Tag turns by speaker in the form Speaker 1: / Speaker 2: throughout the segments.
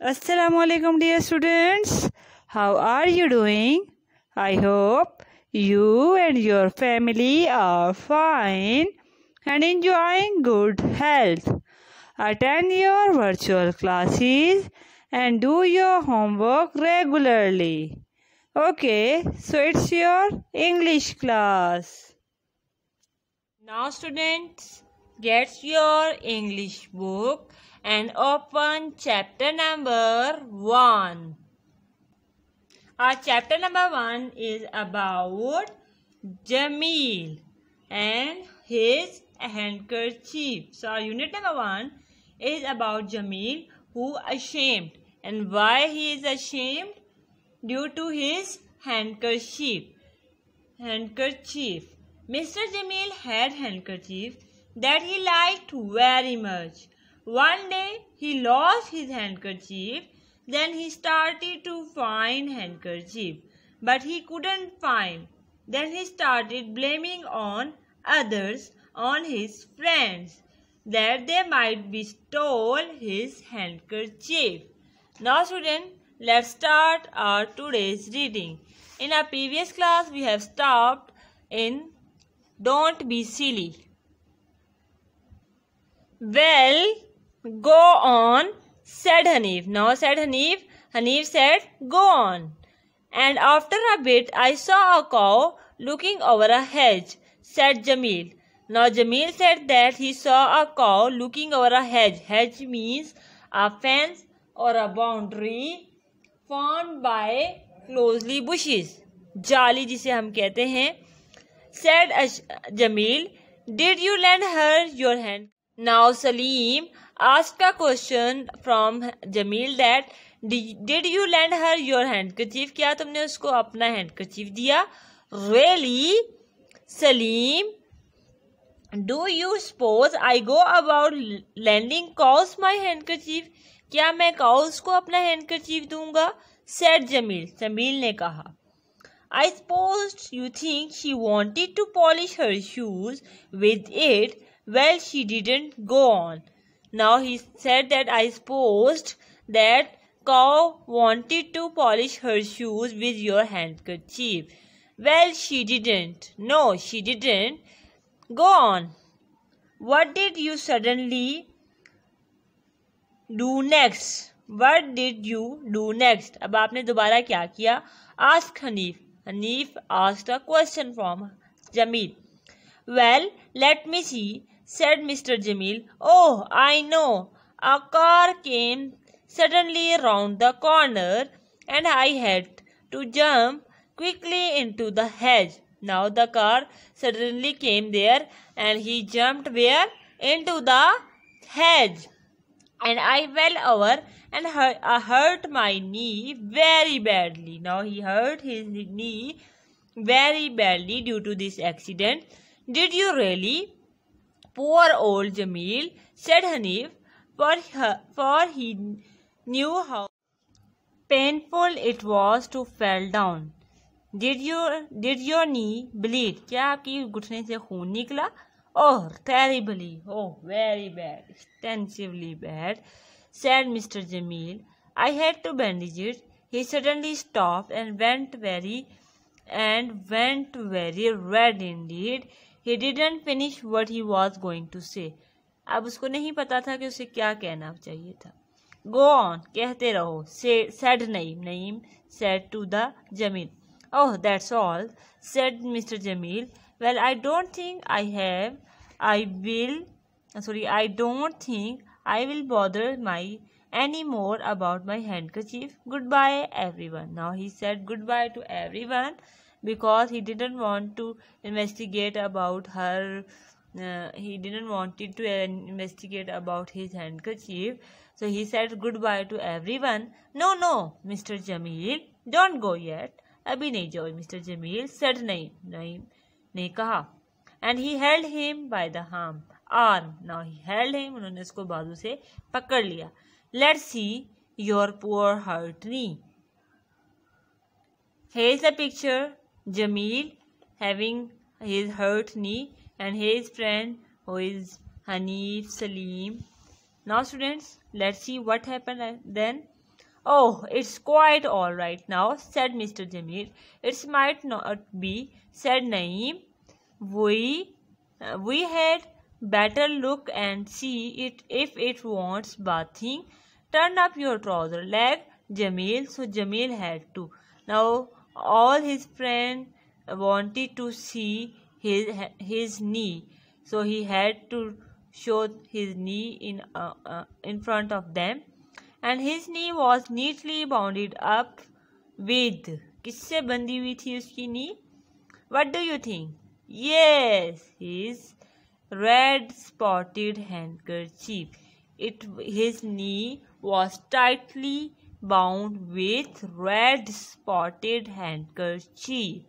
Speaker 1: Assalamu alaikum dear students. How are you doing? I hope you and your family are fine and enjoying good health. Attend your virtual classes and do your homework regularly. Okay, so it's your English class. Now students, get your English book and open chapter number 1. Our chapter number 1 is about Jamil and his handkerchief. So our unit number 1 is about Jamil who ashamed and why he is ashamed due to his handkerchief. Handkerchief. Mr. Jamil had handkerchief that he liked very much one day he lost his handkerchief. Then he started to find handkerchief, but he couldn't find. Then he started blaming on others, on his friends, that they might be stole his handkerchief. Now student, let's start our today's reading. In our previous class, we have stopped in Don't Be Silly. Well, go on said Hanif now said Hanif Hanif said go on and after a bit I saw a cow looking over a hedge said Jamil now Jamil said that he saw a cow looking over a hedge hedge means a fence और a boundary form by closely bushes जाली जिसे हम कहते हैं said Jamil did you lend her your hand now Salim आज का question from Jamil that did you lend her your handkerchief क्या तुमने उसको अपना हैंड कचीफ दिया really Salim do you suppose I go about lending calls my handkerchief क्या मैं calls को अपना हैंड कचीफ दूंगा सेट जमील जमील ने कहा I suppose you think she wanted to polish her shoes with it well she didn't go on Now he said that I supposed that cow wanted to polish her shoes with your handkerchief. Well, she didn't. No, she didn't. Go on. What did you suddenly do next? did you do next? अब आपने दोबारा क्या किया ask Hanif. Hanif asked a question from Jamil. Well, let me see said Mr. Jamil. Oh, I know. A car came suddenly round the corner and I had to jump quickly into the hedge. Now the car suddenly came there and he jumped where? Into the hedge. And I fell over and hurt, hurt my knee very badly. Now he hurt his knee very badly due to this accident. Did you really? Poor old Jamil, said Hanif, for, her, for he knew how painful it was to fall down. Did your did your knee bleed? क्या आपकी घुटने से खून निकला Oh, terribly. Oh, very bad. Extensively bad, said Mr. Jamil. I had to bandage it. He suddenly stopped and went very and went very red indeed. He didn't finish what he was going to say अब उसको नहीं पता था कि उसे क्या कहना चाहिए था गो ऑन कहते रहो say said Naeem Naeem said to the Jamil oh that's all said mister Jamil well I don't think I have I will sorry I don't think I will bother my any more about my handkerchief. Goodbye, everyone. Now he said goodbye to everyone because he didn't want to investigate about her uh, he didn't want to uh, investigate about his handkerchief so he said goodbye to everyone no no mr jameel don't go yet abhi nahi jao mr jameel said nahi nahi nahi kaha and he held him by the arm arm now he held him उन्होंने इसको बाजू से पकड़ लिया let's see your poor hurt knee here's a picture Jamil having his hurt knee and his friend who is Hanif Salim. Now students, let's see what happened uh, then. Oh, it's quite alright now, said Mr. Jamil. It might not be, said Naeem. We, uh, we had better look and see it if it wants bathing. Turn up your trouser leg, Jamil. So Jamil had to. Now, all his friends wanted to see his his knee so he had to show his knee in uh, uh, in front of them and his knee was neatly bounded up with किससे बंधी हुई थी उसकी नी do you think? Yes, his red spotted handkerchief. It his knee was tightly bound with red spotted handkerchief.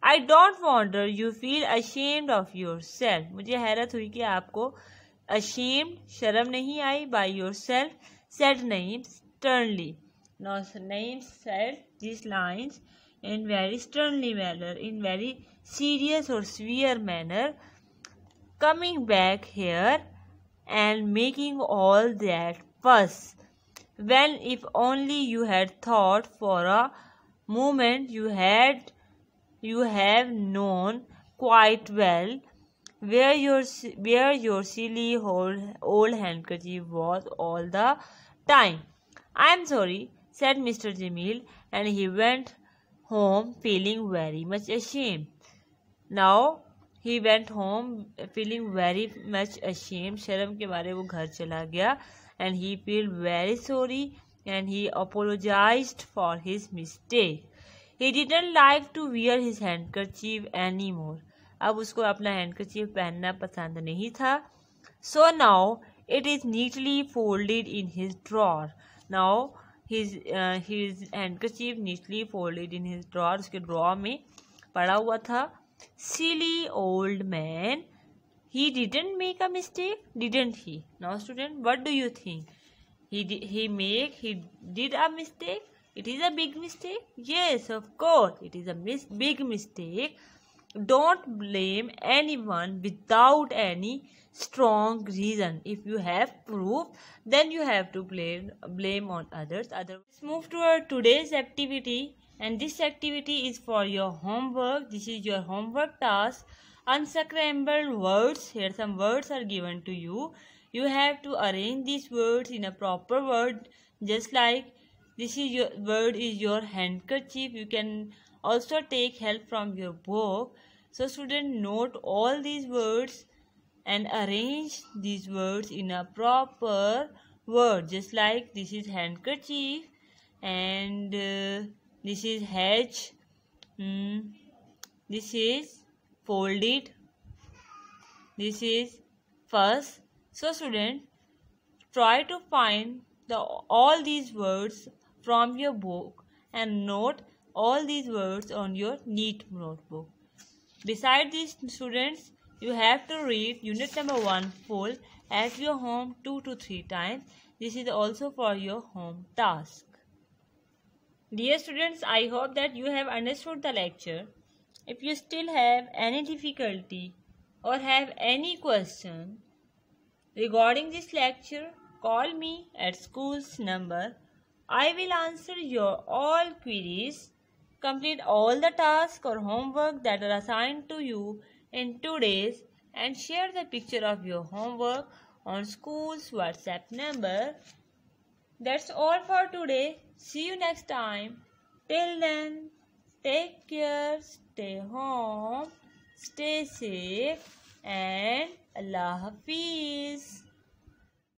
Speaker 1: I don't wonder you feel ashamed of yourself. मुझे हैरत हुई कि आपको ashamed शर्म नहीं आई by yourself said Naeem sternly. Now Naeem said these lines in very sternly manner, in very serious or severe manner, coming back here and making all that fuss. Well, if only you had thought for a moment you had you have known quite well where your where your silly old, old handkerchief was all the time. I am sorry, said Mr. Jamil, and he went home feeling very much ashamed. Now he went home feeling very much ashamed. Sharam ke मारे wo घर chala gaya and he felt very sorry and he apologized for his mistake. He didn't like to wear his handkerchief anymore. अब उसको अपना handkerchief पहनना पसंद नहीं था So now it is neatly folded in his drawer. Now his uh, his handkerchief neatly folded in his drawer उसके drawer में पड़ा हुआ था Silly old man he didn't make a mistake didn't he now student what do you think he he make he did a mistake it is a big mistake yes of course it is a mis big mistake don't blame anyone without any strong reason if you have proof then you have to blame blame on others Otherwise, let's move to our today's activity and this activity is for your homework this is your homework task unsacrambled words here some words are given to you you have to arrange these words in a proper word just like this is your word is your handkerchief you can also take help from your book so student note all these words and arrange these words in a proper word just like this is handkerchief and uh, this is hedge mm, this is fold it this is first so student try to find the all these words from your book and note all these words on your neat notebook besides these students you have to read unit number 1 full at your home 2 to 3 times this is also for your home task dear students i hope that you have understood the lecture if you still have any difficulty or have any question regarding this lecture, call me at school's number. I will answer your all queries. Complete all the tasks or homework that are assigned to you in two days and share the picture of your homework on school's WhatsApp number. That's all for today. See you next time. Till then. Take care stay home stay safe and अल्लाह हाफिज़